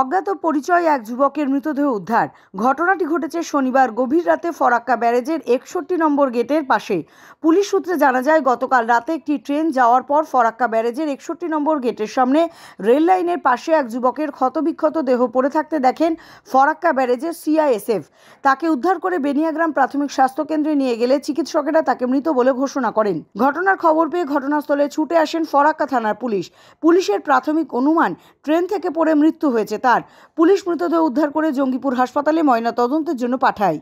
অজ্ঞাত পরিচয় এক যুবকের মৃতদেহ উদ্ধার ঘটনাটি ঘটেছে শনিবার গভীর রাতে ফরাক্কা ব্যারেজের একষট্টি নম্বর গেটের পাশে পুলিশ সূত্রে জানা যায় গতকাল রাতে একটি ট্রেন যাওয়ার পর ফরাক্কা ব্যারেজের একষট্টি নম্বর গেটের সামনে রেল লাইনের পাশে এক যুবকের ক্ষতবিক্ষত দেহ পড়ে থাকতে দেখেন ফরাক্কা ব্যারেজের সিআইএসএফ তাকে উদ্ধার করে বেনিয়াগ্রাম প্রাথমিক স্বাস্থ্যকেন্দ্রে নিয়ে গেলে চিকিৎসকেরা তাকে মৃত বলে ঘোষণা করেন ঘটনার খবর পেয়ে ঘটনাস্থলে ছুটে আসেন ফরাক্কা থানার পুলিশ পুলিশের প্রাথমিক অনুমান ট্রেন থেকে পড়ে মৃত্যু হয়েছে তার পুলিশ মৃতদেহ উদ্ধার করে জঙ্গিপুর হাসপাতালে ময়না তদন্তের জন্য পাঠায়